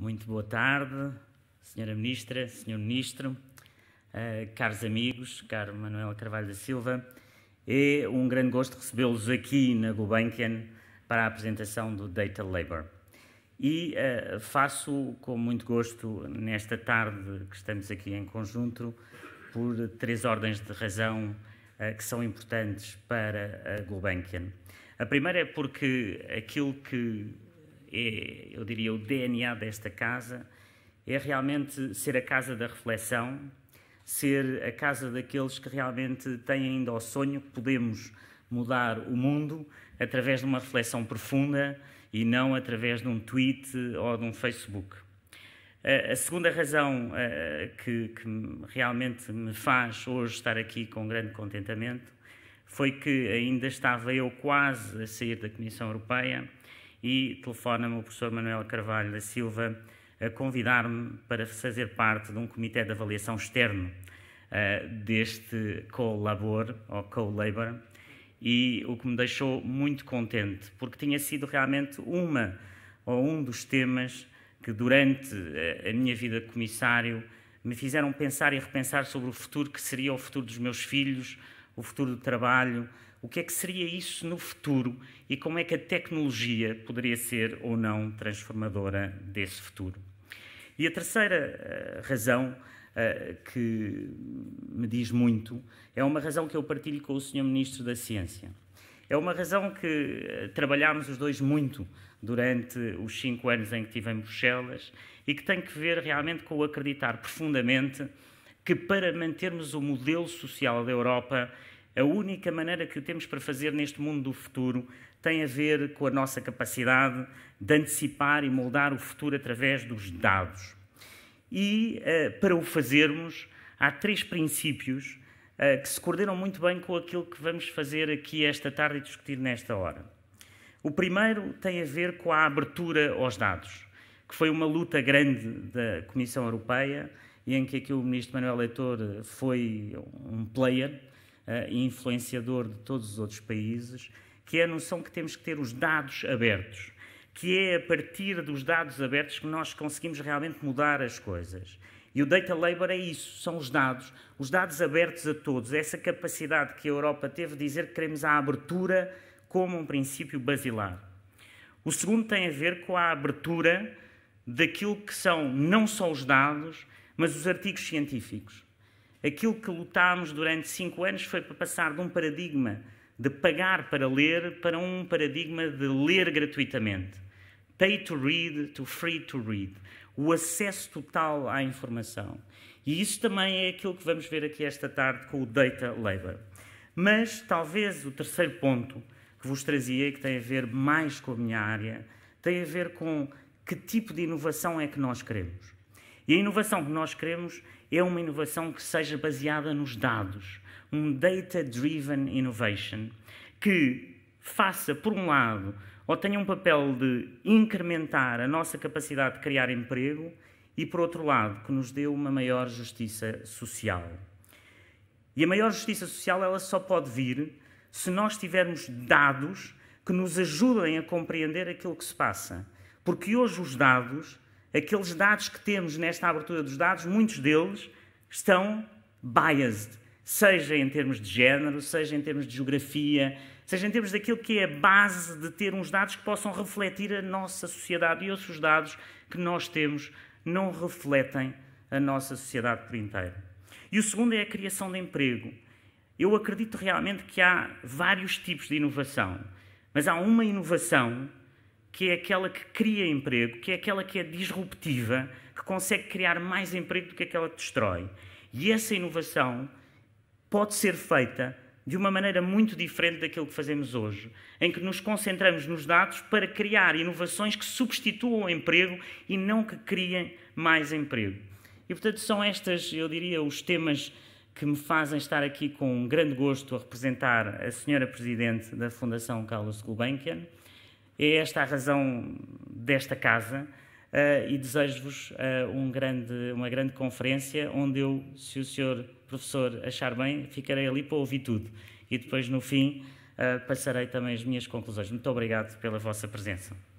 Muito boa tarde, Senhora Ministra, Senhor Ministro, uh, caros amigos, caro Manuel Carvalho da Silva. É um grande gosto recebê-los aqui na Gulbenkian para a apresentação do Data Labor. E uh, faço com muito gosto nesta tarde que estamos aqui em conjunto por três ordens de razão uh, que são importantes para a Gulbenkian. A primeira é porque aquilo que é, eu diria, o DNA desta casa, é realmente ser a casa da reflexão, ser a casa daqueles que realmente têm ainda o sonho que podemos mudar o mundo através de uma reflexão profunda e não através de um tweet ou de um Facebook. A segunda razão que, que realmente me faz hoje estar aqui com grande contentamento foi que ainda estava eu quase a sair da Comissão Europeia e telefona-me o professor Manuel Carvalho da Silva a convidar-me para fazer parte de um comitê de avaliação externo uh, deste co-labor ou co-labor e o que me deixou muito contente, porque tinha sido realmente uma ou um dos temas que durante eh, a minha vida de comissário me fizeram pensar e repensar sobre o futuro que seria o futuro dos meus filhos, o futuro do trabalho, o que é que seria isso no futuro e como é que a tecnologia poderia ser ou não transformadora desse futuro. E a terceira eh, razão eh, que me diz muito é uma razão que eu partilho com o Sr. Ministro da Ciência. É uma razão que eh, trabalhámos os dois muito durante os cinco anos em que estive em Bruxelas e que tem que ver realmente com o acreditar profundamente que para mantermos o modelo social da Europa a única maneira que o temos para fazer neste mundo do futuro tem a ver com a nossa capacidade de antecipar e moldar o futuro através dos dados. E eh, para o fazermos, há três princípios eh, que se coordenam muito bem com aquilo que vamos fazer aqui esta tarde e discutir nesta hora. O primeiro tem a ver com a abertura aos dados, que foi uma luta grande da Comissão Europeia e em que aqui o ministro Manuel Leitor eh, foi um player eh, influenciador de todos os outros países, que é a noção que temos que ter os dados abertos, que é a partir dos dados abertos que nós conseguimos realmente mudar as coisas. E o Data Labor é isso, são os dados, os dados abertos a todos, essa capacidade que a Europa teve de dizer que queremos a abertura como um princípio basilar. O segundo tem a ver com a abertura daquilo que são não só os dados, mas os artigos científicos. Aquilo que lutámos durante cinco anos foi para passar de um paradigma de pagar para ler para um paradigma de ler gratuitamente. Pay to read to free to read. O acesso total à informação. E isso também é aquilo que vamos ver aqui esta tarde com o Data Labor. Mas talvez o terceiro ponto que vos trazia que tem a ver mais com a minha área tem a ver com que tipo de inovação é que nós queremos. E a inovação que nós queremos é uma inovação que seja baseada nos dados, um data-driven innovation, que faça, por um lado, ou tenha um papel de incrementar a nossa capacidade de criar emprego e, por outro lado, que nos dê uma maior justiça social. E a maior justiça social ela só pode vir se nós tivermos dados que nos ajudem a compreender aquilo que se passa. Porque hoje os dados aqueles dados que temos nesta abertura dos dados, muitos deles estão biased, seja em termos de género, seja em termos de geografia, seja em termos daquilo que é a base de ter uns dados que possam refletir a nossa sociedade. E outros dados que nós temos não refletem a nossa sociedade por inteiro. E o segundo é a criação de emprego. Eu acredito realmente que há vários tipos de inovação, mas há uma inovação que é aquela que cria emprego, que é aquela que é disruptiva, que consegue criar mais emprego do que aquela que destrói. E essa inovação pode ser feita de uma maneira muito diferente daquilo que fazemos hoje, em que nos concentramos nos dados para criar inovações que substituam o emprego e não que criem mais emprego. E, portanto, são estas, eu diria, os temas que me fazem estar aqui com um grande gosto a representar a senhora Presidente da Fundação Carlos Gulbenkian, é esta a razão desta casa uh, e desejo-vos uh, um grande, uma grande conferência onde eu, se o senhor professor achar bem, ficarei ali para ouvir tudo e depois no fim uh, passarei também as minhas conclusões. Muito obrigado pela vossa presença.